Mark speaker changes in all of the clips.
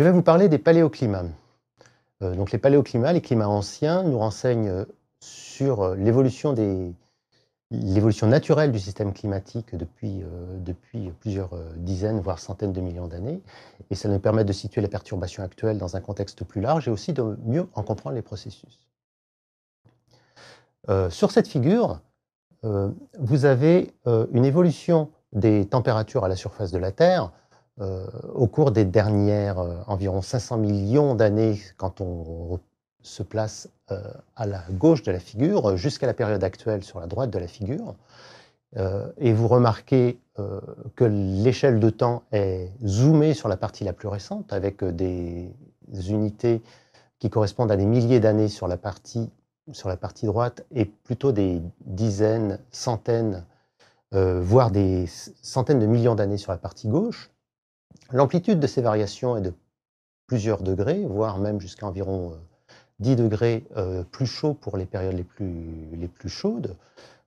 Speaker 1: Je vais vous parler des paléoclimats. Euh, donc les paléoclimats, les climats anciens, nous renseignent euh, sur euh, l'évolution naturelle du système climatique depuis, plusieurs dizaines, voire centaines de millions d'années. Et ça nous permet de situer les perturbations actuelles dans un contexte plus large et aussi de mieux en comprendre les processus. sur cette figure, vous avez une évolution des températures à la surface de la Terre euh, au cours des dernières euh, environ 500 millions d'années, quand on se place euh, à la gauche de la figure, jusqu'à la période actuelle sur la droite de la figure, et vous remarquez que l'échelle de temps est zoomée sur la partie la plus récente, avec des unités qui correspondent à des milliers d'années sur la partie droite et plutôt des dizaines, centaines, voire des centaines de millions d'années sur la partie gauche. L'amplitude de ces variations est de plusieurs degrés, voire même jusqu'à environ 10 euh, degrés euh, plus chauds pour les périodes les plus, chaudes.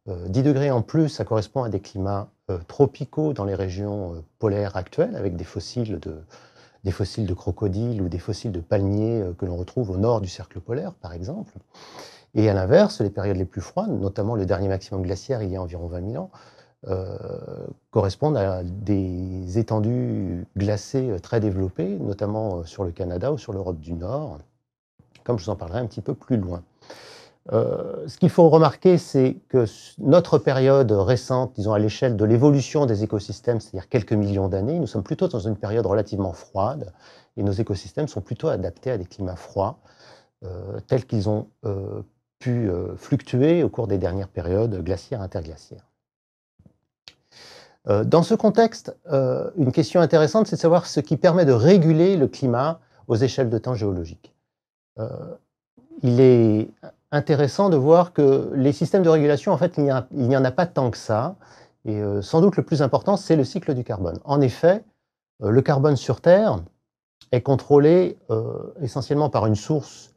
Speaker 1: 10 euh, degrés en plus, ça correspond à des climats tropicaux dans les régions polaires actuelles, avec des fossiles des fossiles de crocodiles ou des fossiles de palmiers que l'on retrouve au nord du cercle polaire, par exemple. Et à l'inverse, les périodes les plus froides, notamment le dernier maximum glaciaire il y a environ 20 000 ans, euh, correspondent à des étendues glacées euh, très développées, notamment euh, sur le Canada ou sur l'Europe du Nord, comme je vous en parlerai un petit peu plus loin. ce qu'il faut remarquer, c'est que notre période récente, disons à l'échelle de l'évolution des écosystèmes, c'est-à-dire quelques millions d'années, nous sommes plutôt dans une période relativement froide et nos écosystèmes sont plutôt adaptés à des climats froids tels qu'ils ont pu fluctuer au cours des dernières périodes glaciaires interglaciaires. Euh, dans ce contexte, euh, une question intéressante, c'est de savoir ce qui permet de réguler le climat aux échelles de temps géologiques. Euh, il est intéressant de voir que les systèmes de régulation, en fait, il n'y en a pas tant que ça. Et sans doute le plus important, c'est le cycle du carbone. En effet, le carbone sur Terre est contrôlé essentiellement par une source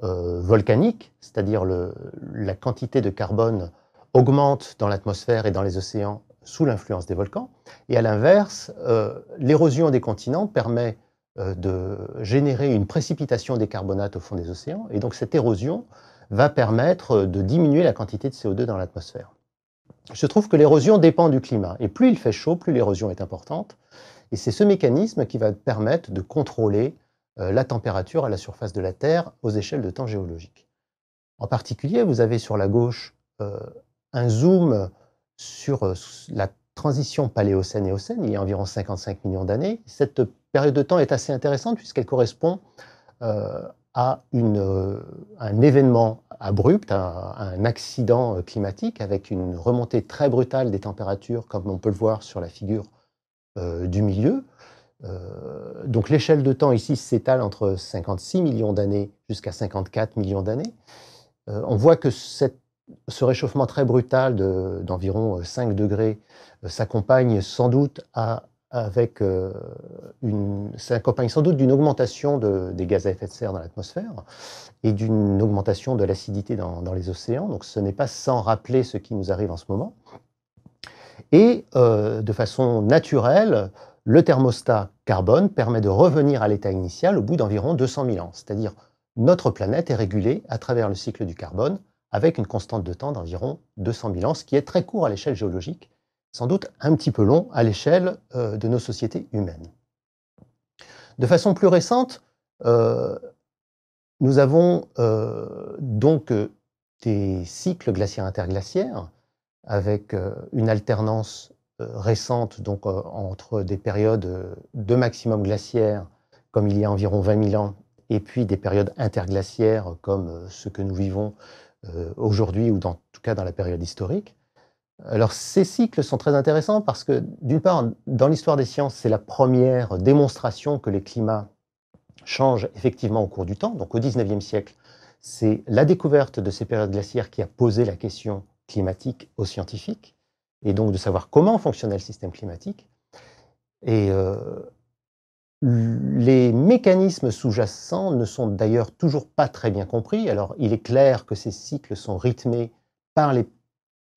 Speaker 1: volcanique, c'est-à-dire la quantité de carbone augmente dans l'atmosphère et dans les océans sous l'influence des volcans. Et à l'inverse, euh, l'érosion des continents permet euh, de générer une précipitation des carbonates au fond des océans. Et donc cette érosion va permettre euh, de diminuer la quantité de CO2 dans l'atmosphère. Je trouve que l'érosion dépend du climat. Et plus il fait chaud, plus l'érosion est importante. Et c'est ce mécanisme qui va permettre de contrôler la température à la surface de la Terre aux échelles de temps géologiques. En particulier, vous avez sur la gauche un zoom sur euh, la transition paléocène éocène il y a environ 55 millions d'années. Cette période de temps est assez intéressante puisqu'elle correspond euh, à, une, euh, un événement abrupt, un accident climatique avec une remontée très brutale des températures, comme on peut le voir sur la figure du milieu. donc l'échelle de temps ici s'étale entre 56 millions d'années jusqu'à 54 millions d'années. on voit que cette ce réchauffement très brutal d'environ 5 euh, degrés euh, s'accompagne sans doute à, avec euh, sans doute d'une augmentation des gaz à effet de serre dans l'atmosphère et d'une augmentation de l'acidité dans, les océans. Donc ce n'est pas sans rappeler ce qui nous arrive en ce moment. Et de façon naturelle, le thermostat carbone permet de revenir à l'état initial au bout d'environ 200 000 ans. C'est-à-dire notre planète est régulée à travers le cycle du carbone avec une constante de temps d'environ 200 000 ans, ce qui est très court à l'échelle géologique, sans doute un petit peu long à l'échelle euh, de nos sociétés humaines. De façon plus récente, euh, nous avons euh, donc des cycles glaciaires-interglaciaires, avec une alternance récente entre des périodes de maximum glaciaire, comme il y a environ 20 000 ans, et puis des périodes interglaciaires comme ce que nous vivons euh, aujourd'hui ou dans, en tout cas dans la période historique. Alors ces cycles sont très intéressants parce que d'une part, dans l'histoire des sciences, c'est la première démonstration que les climats changent effectivement au cours du temps. Donc au 19e siècle, c'est la découverte de ces périodes glaciaires qui a posé la question climatique aux scientifiques et donc de savoir comment fonctionnait le système climatique. Et euh, les mécanismes sous-jacents ne sont d'ailleurs toujours pas très bien compris. Alors, il est clair que ces cycles sont rythmés par les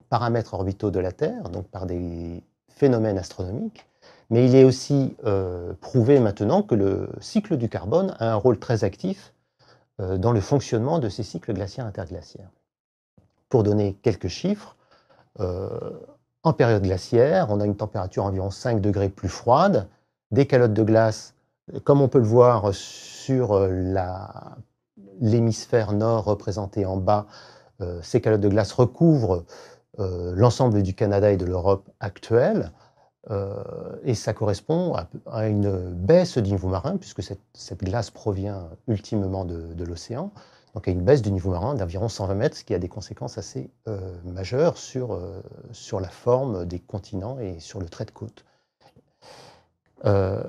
Speaker 1: paramètres orbitaux de la Terre, donc par des phénomènes astronomiques, mais il est aussi euh, prouvé maintenant que le cycle du carbone a un rôle très actif euh, dans le fonctionnement de ces cycles glaciaires-interglaciaires. Pour donner quelques chiffres, euh, en période glaciaire, on a une température environ 5 degrés plus froide des calottes de glace, comme on peut le voir sur euh, l'hémisphère nord représenté en bas, euh, ces calottes de glace recouvrent euh, l'ensemble du Canada et de l'Europe actuelle. et ça correspond à, une baisse du niveau marin, puisque cette, glace provient ultimement de, l'océan, donc à une baisse du niveau marin d'environ 120 mètres, ce qui a des conséquences assez majeures sur la forme des continents et sur le trait de côte. Euh,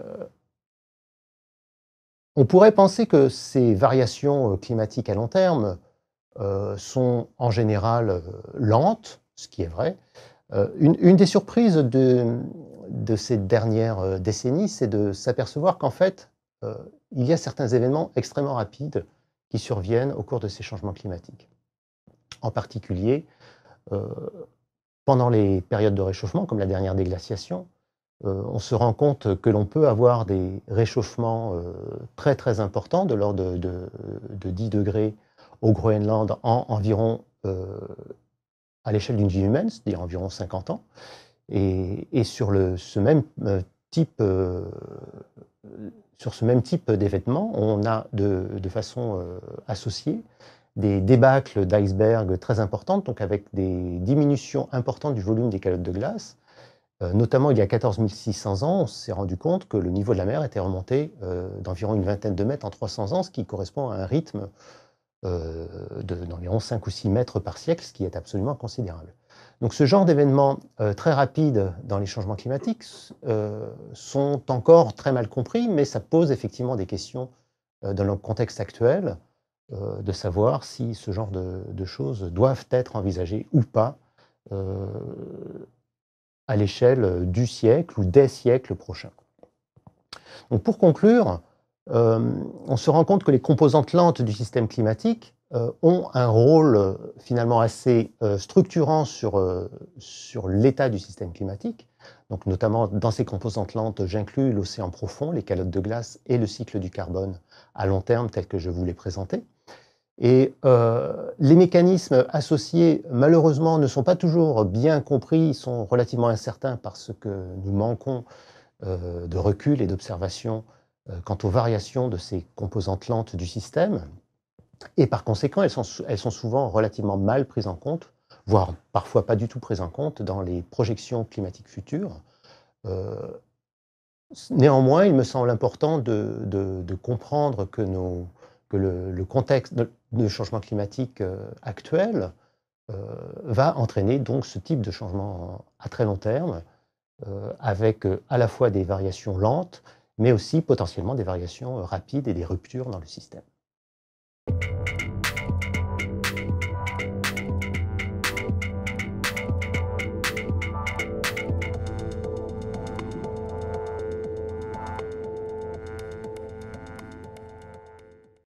Speaker 1: on pourrait penser que ces variations euh, climatiques à long terme euh, sont en général lentes, ce qui est vrai. une, des surprises de, de ces dernières décennies, c'est de s'apercevoir qu'en fait, il y a certains événements extrêmement rapides qui surviennent au cours de ces changements climatiques. En particulier, pendant les périodes de réchauffement, comme la dernière déglaciation, euh, on se rend compte que l'on peut avoir des réchauffements euh, très très importants de l'ordre de, 10 degrés au Groenland en environ euh, à l'échelle d'une vie humaine, c'est-à-dire environ 50 ans. Et, sur, ce même type, sur ce même type d'événement, on a de, de façon associée des débâcles d'icebergs très importantes, donc avec des diminutions importantes du volume des calottes de glace, euh, notamment, il y a 14 600 ans, on s'est rendu compte que le niveau de la mer était remonté euh, d'environ une vingtaine de mètres en 300 ans, ce qui correspond à un rythme euh, d'environ 5 ou 6 mètres par siècle, ce qui est absolument considérable. Donc ce genre d'événements très rapides dans les changements climatiques sont encore très mal compris, mais ça pose effectivement des questions dans le contexte actuel de savoir si ce genre de, de, choses doivent être envisagées ou pas à l'échelle euh, du siècle ou des siècles prochains. pour conclure, euh, on se rend compte que les composantes lentes du système climatique euh, ont un rôle finalement assez structurant sur, sur l'état du système climatique. Donc notamment dans ces composantes lentes, j'inclus l'océan profond, les calottes de glace et le cycle du carbone à long terme tel que je vous l'ai présenté. Et euh, les mécanismes associés, malheureusement, ne sont pas toujours bien compris, ils sont relativement incertains parce que nous manquons euh, de recul et d'observation euh, quant aux variations de ces composantes lentes du système. Et par conséquent, elles sont, souvent relativement mal prises en compte, voire parfois pas du tout prises en compte dans les projections climatiques futures. néanmoins, il me semble important de, comprendre que que le, contexte, le changement climatique euh, actuel euh, va entraîner donc ce type de changement à très long terme, euh, avec à la fois des variations lentes, mais aussi potentiellement des variations rapides et des ruptures dans le système.